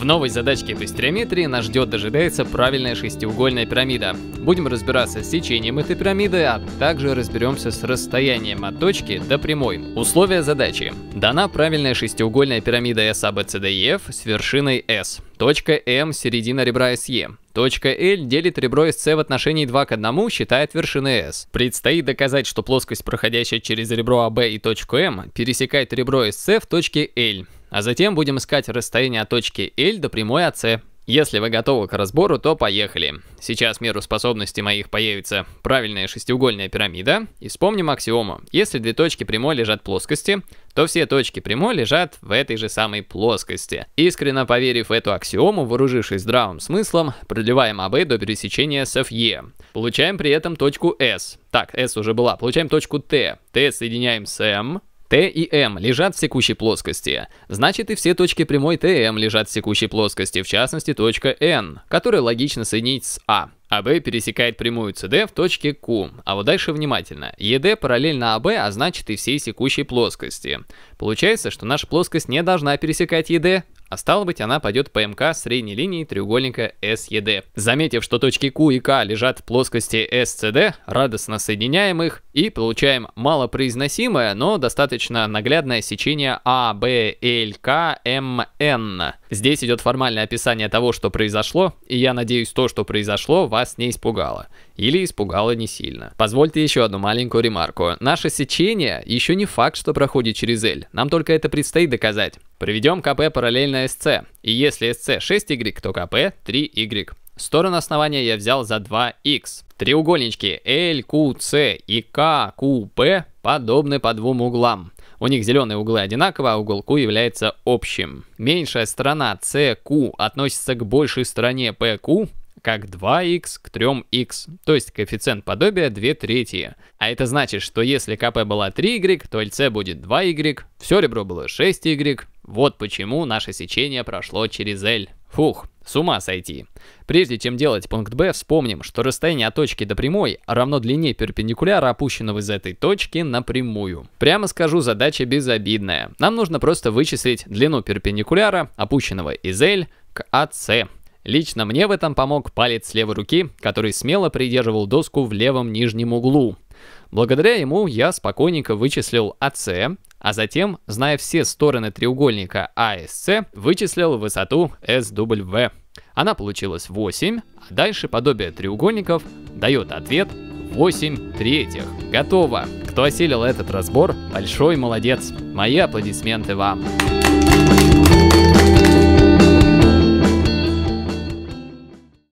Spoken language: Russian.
В новой задачке по стереометрии нас ждет дожидается правильная шестиугольная пирамида. Будем разбираться с сечением этой пирамиды, а также разберемся с расстоянием от точки до прямой. Условия задачи. Дана правильная шестиугольная пирамида SABCDEF с вершиной S. Точка M середина ребра SE. Точка L делит ребро SC в отношении 2 к 1, считая вершины S. Предстоит доказать, что плоскость, проходящая через ребро AB а, и точку M, пересекает ребро SC в точке L. А затем будем искать расстояние от точки L до прямой AC. А если вы готовы к разбору, то поехали. Сейчас в меру способности моих появится правильная шестиугольная пирамида. И вспомним аксиому. Если две точки прямой лежат в плоскости, то все точки прямой лежат в этой же самой плоскости. Искренно поверив в эту аксиому, вооружившись здравым смыслом, продлеваем АБ до пересечения с ФЕ. Получаем при этом точку С. Так, С уже была. Получаем точку Т. Т соединяем с М. Т и М лежат в секущей плоскости, значит и все точки прямой ТМ лежат в секущей плоскости, в частности точка N, которая логично соединить с А. АБ пересекает прямую CD в точке Q, а вот дальше внимательно. ЕД параллельно АБ, а значит и всей секущей плоскости. Получается, что наша плоскость не должна пересекать ЕД, а стало быть она пойдет по МК средней линии треугольника СЕД. Заметив, что точки Q и К лежат в плоскости СЦД, радостно соединяем их и получаем малопроизносимое, но достаточно наглядное сечение А, Здесь идет формальное описание того, что произошло, и я надеюсь, то, что произошло, вас не испугало. Или испугало не сильно. Позвольте еще одну маленькую ремарку. Наше сечение еще не факт, что проходит через L. Нам только это предстоит доказать. Проведем КП параллельно СЦ, и если СЦ 6y, то КП 3y. Сторону основания я взял за 2х. Треугольнички L, Q, C и K, Q, P подобны по двум углам. У них зеленые углы одинаковы, а угол Q является общим. Меньшая сторона CQ относится к большей стороне PQ, как 2х к 3х, то есть коэффициент подобия 2 трети. А это значит, что если КП была 3y, то ЛЦ будет 2y, все ребро было 6y, вот почему наше сечение прошло через L. Фух, с ума сойти. Прежде чем делать пункт B, вспомним, что расстояние от точки до прямой равно длине перпендикуляра, опущенного из этой точки на прямую. Прямо скажу, задача безобидная. Нам нужно просто вычислить длину перпендикуляра, опущенного из L, к AC. А Лично мне в этом помог палец левой руки, который смело придерживал доску в левом нижнем углу. Благодаря ему я спокойненько вычислил АС, а затем, зная все стороны треугольника АСС, вычислил высоту СВ. Она получилась 8, а дальше подобие треугольников дает ответ 8 третьих. Готово! Кто осилил этот разбор, большой молодец! Мои аплодисменты вам!